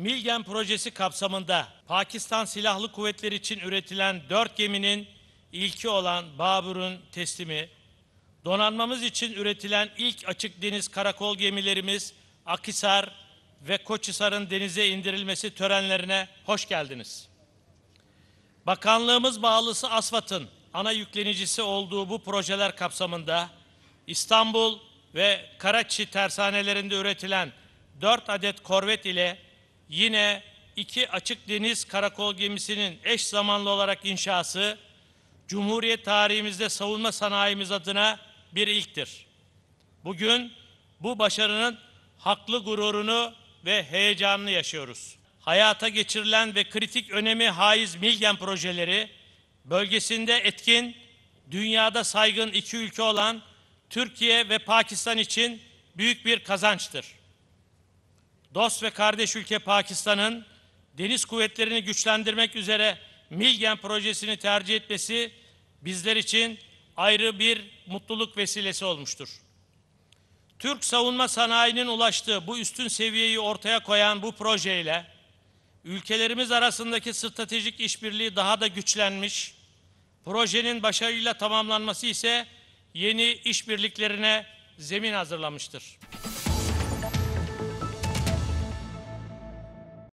Milgen projesi kapsamında Pakistan Silahlı Kuvvetleri için üretilen dört geminin ilki olan Babur'un teslimi, donanmamız için üretilen ilk açık deniz karakol gemilerimiz Akisar ve Koçhisar'ın denize indirilmesi törenlerine hoş geldiniz. Bakanlığımız bağlısı ASVAT'ın ana yüklenicisi olduğu bu projeler kapsamında İstanbul ve Karaçi tersanelerinde üretilen 4 adet korvet ile yine iki açık deniz karakol gemisinin eş zamanlı olarak inşası Cumhuriyet tarihimizde savunma sanayimiz adına bir ilktir. Bugün bu başarının haklı gururunu ve heyecanını yaşıyoruz. Hayata geçirilen ve kritik önemi haiz Milgen projeleri bölgesinde etkin, dünyada saygın iki ülke olan Türkiye ve Pakistan için büyük bir kazançtır dost ve kardeş ülke Pakistan'ın deniz kuvvetlerini güçlendirmek üzere Milgen projesini tercih etmesi bizler için ayrı bir mutluluk vesilesi olmuştur. Türk savunma sanayinin ulaştığı bu üstün seviyeyi ortaya koyan bu projeyle ülkelerimiz arasındaki stratejik işbirliği daha da güçlenmiş, projenin başarıyla tamamlanması ise yeni işbirliklerine zemin hazırlamıştır.